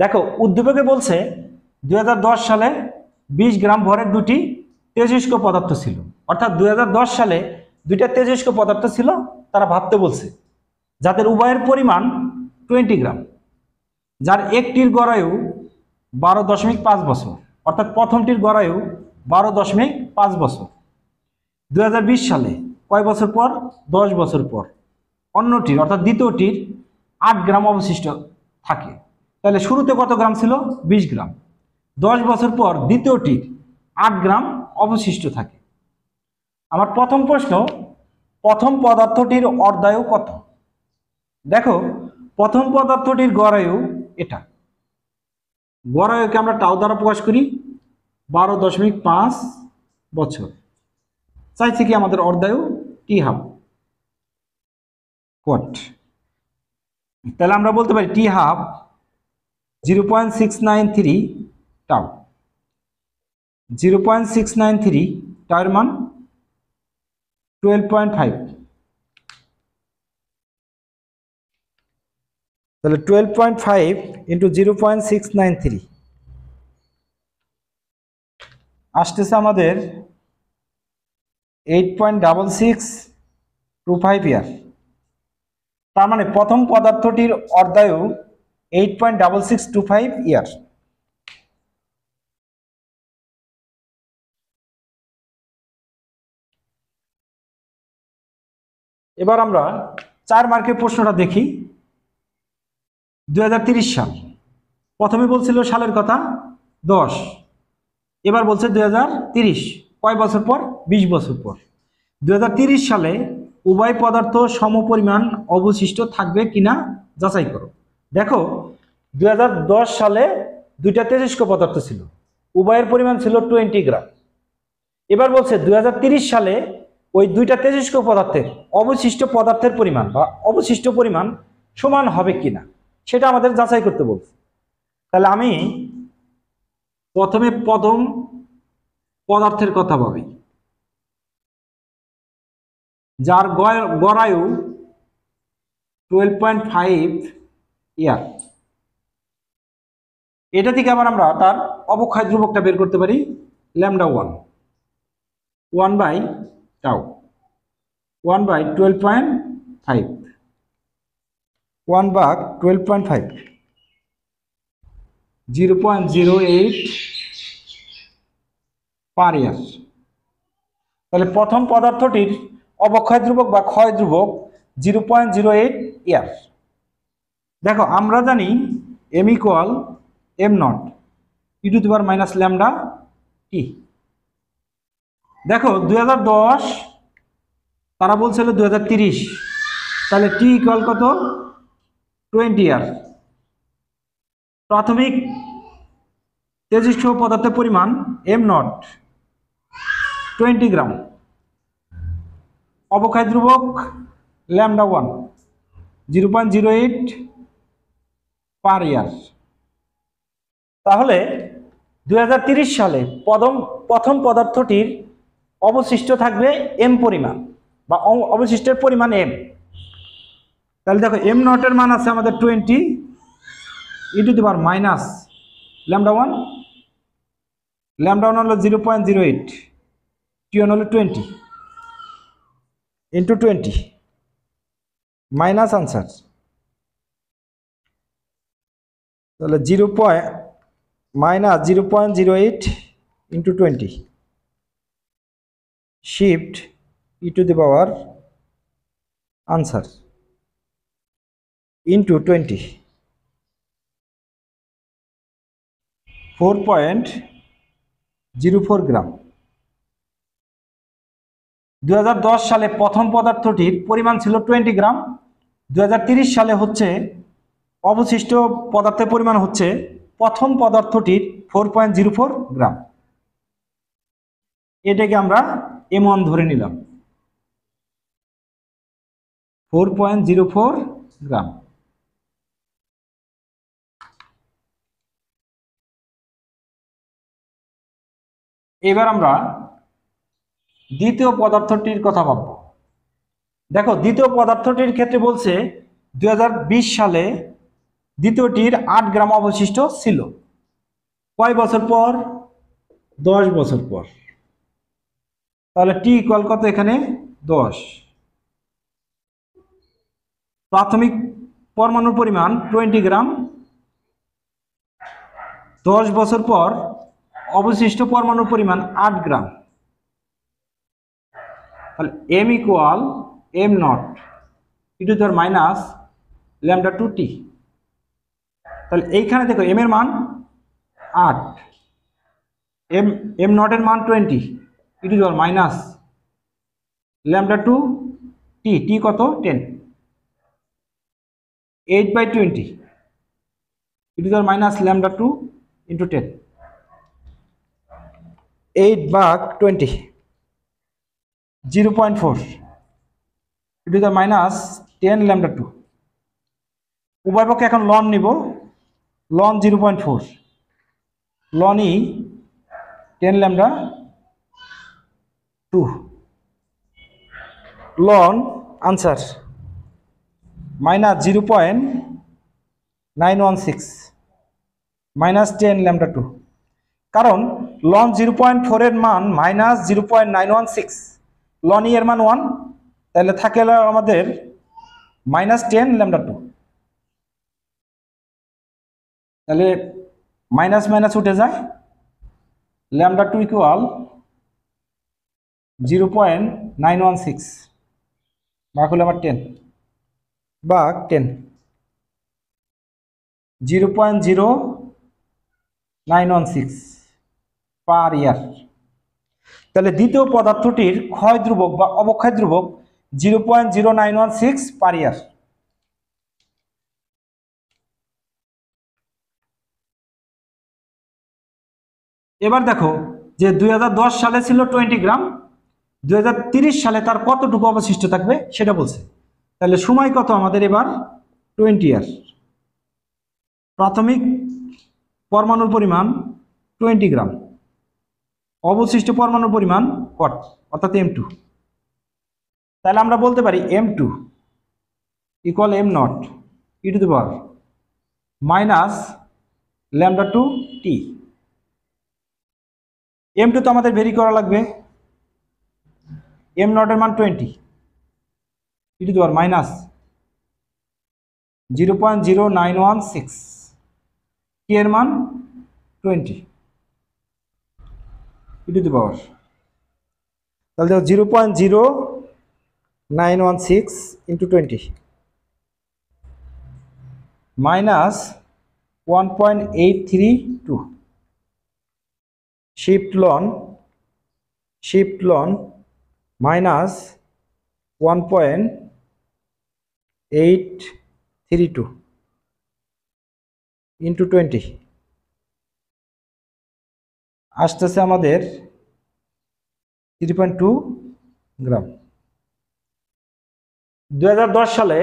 দেখো উদ্দীপকে বলছে দুই সালে ২০ গ্রাম ভরের দুটি তেজস্ক পদার্থ ছিল অর্থাৎ দুই সালে দুইটা তেজস্ক পদার্থ ছিল তারা ভাবতে বলছে যাদের উভয়ের পরিমাণ টোয়েন্টি গ্রাম যার একটির গড়ায়ু বারো দশমিক পাঁচ বছর অর্থাৎ প্রথমটির গড়ায়ু বারো দশমিক পাঁচ বছর দু সালে কয় বছর পর দশ বছর পর অন্যটির অর্থাৎ দ্বিতীয়টির আট গ্রাম অবশিষ্ট থাকে তাহলে শুরুতে কত গ্রাম ছিল ২০ গ্রাম দশ বছর পর দ্বিতীয়টি আট গ্রাম অবশিষ্ট থাকে আমার প্রথম প্রশ্ন প্রথম পদার্থটির অর্ধায়ু কত দেখো প্রথম পদার্থটির গড়ায়ু এটা গড়ায়ুকে আমরা টাও দ্বারা প্রকাশ করি বারো দশমিক পাঁচ বছর চাইছে কি আমাদের অর্ধায়ু টি হাফ কোট তাহলে আমরা বলতে পারি t half zero point six nine three tau zero point six nine three টাওয়ের মান টুয়েলভ পয়েন্ট ফাইভ তাহলে twelve point five into zero point six nine three আসতেছে আমাদের eight point double six two five year তার মানে প্রথম পদার্থটির অর্ধায়ু eight point double six two five year এবার আমরা চার মার্কের প্রশ্নটা দেখি দু সাল প্রথমে বলছিল সালের কথা দশ এবার বলছে দু কয় বছর পর ২০ বছর পর দু সালে উভয় পদার্থ সমপরিমাণ অবশিষ্ট থাকবে কিনা যাচাই করো দেখো দু সালে দুইটা তেজস্ক পদার্থ ছিল উভয়ের পরিমাণ ছিল টোয়েন্টি গ্রাম এবার বলছে দু সালে ওই দুইটা তেজস্ক পদার্থের অবশিষ্ট পদার্থের পরিমাণ বা অবশিষ্ট পরিমাণ সমান হবে কিনা সেটা আমাদের যাচাই করতে বলছে তাহলে আমি প্রথমে প্রথম পদার্থের কথা ভাবি যার গড়ায়ু টুয়েলভ পয়েন্ট ফাইভ ইয়ার এটা থেকে আবার আমরা তার অবক্ষয় ধ্রুবকটা বের করতে পারি lambda one one by tau one by twelve point five one বাক twelve point five zero point zero eight per year তাহলে প্রথম পদার্থটির অবক্ষয় ধ্রুবক বা ক্ষয় ধ্রুবক zero point zero eight year দেখো আমরা জানি m equal m not e to দিবার মাইনাস ল্যামডা টি দেখো দুই তারা বলছিল দু তাহলে টি ইকুয়াল কত টোয়েন্টি ইয়ার প্রাথমিক তেজস্ক পদার্থের পরিমাণ এম নট টোয়েন্টি গ্রাম অবক্ষয় ধ্রুবক lambda one zero point zero eight per year তাহলে দু সালে প্রথম প্রথম পদার্থটির অবশিষ্ট থাকবে এম পরিমাণ বা অবশিষ্টের পরিমাণ এম তাহলে দেখো এম নটের মান আছে আমাদের টোয়েন্টি ইটু দিবার minus lambda one lambda one হলো zero point zero eight one হলো twenty into twenty minus answer তাহলে zero point minus zero point zero eight into twenty shift e to the power answer into twenty four point zero four gram দু সালে প্রথম পদার্থটির পরিমাণ ছিল twenty gram দু সালে হচ্ছে অবশিষ্ট পদার্থের পরিমাণ হচ্ছে প্রথম পদার্থটির four point zero four gram এটাকে আমরা এম ওয়ান ধরে নিলাম four point zero four gram এবার আমরা দ্বিতীয় পদার্থটির কথা ভাবব দেখো দ্বিতীয় পদার্থটির ক্ষেত্রে বলছে দু সালে দ্বিতীয়টির আট গ্রাম অবশিষ্ট ছিল কয় বছর পর দশ বছর পর তাহলে টি ইকুয়াল কত এখানে দশ প্রাথমিক পরমাণুর পরিমাণ টোয়েন্টি গ্রাম দশ বছর পর অবশিষ্ট পরমাণুর পরিমাণ আট গ্রাম তাহলে m equal m not e to ধর মাইনাস ল্যামডা টু টি তাহলে এইখানে দেখো এম এর মান আট এম এম নটের মান টোয়েন্টি ইটু জল minus lambda two t t কত টেন এইট বাই টোয়েন্টি ইট জল minus lambda two into ten eight বাক twenty zero point four e to জল মাইনাস টেন ল্যামডা টু উভয় পক্ষে এখন লন নিব লন জিরো পয়েন্ট ফোর লনই টেন ল্যামডা টু লন answer minus zero point nine one six minus ten lambda two কারণ লন জিরো পয়েন্ট ফোরের মান minus zero point nine one six লন এর মান ওয়ান e তাহলে থাকে আমাদের মাইনাস টেন ল্যামডা টু তাহলে মাইনাস মাইনাস উঠে যায় lambda two equal zero point nine one six বাঘ হলো আমার টেন বাঘ ten zero point zero nine one six per year তাহলে দ্বিতীয় পদার্থটির ক্ষয় ধ্রুবক বা অবক্ষয় ধ্রুবক zero point zero nine one six per year এবার দেখো যে দুই সালে ছিল টোয়েন্টি গ্রাম দুই সালে তার কতটুকু অবশিষ্ট থাকবে সেটা বলছে তাহলে সময় কত আমাদের এবার টোয়েন্টি ইয়ার প্রাথমিক পরমাণুর পরিমাণ টোয়েন্টি গ্রাম অবশিষ্ট পরমাণুর পরিমাণ কট অর্থাৎ এম টু তাহলে আমরা বলতে পারি m two equal m not e to the power minus lambda two t m two তো আমাদের ভেরি করা লাগবে এম নটের মান টোয়েন্টি ই টু দেওয়ার minus zero point zero nine one six t এর মান twenty e to the power তাহলে দেখো zero point zero nine one six into twenty minus one point eight three two shift লন shift লন minus one point eight three two into twenty আসতেছে আমাদের three point two গ্রাম দু সালে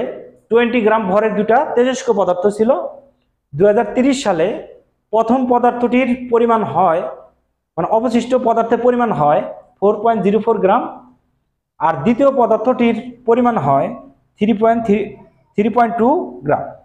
twenty gram ভরের দুটা তেজস্ক পদার্থ ছিল দু সালে প্রথম পদার্থটির পরিমাণ হয় মানে অবশিষ্ট পদার্থের পরিমাণ হয় four point zero four gram আর দ্বিতীয় পদার্থটির পরিমাণ হয় three point three three point two গ্রাম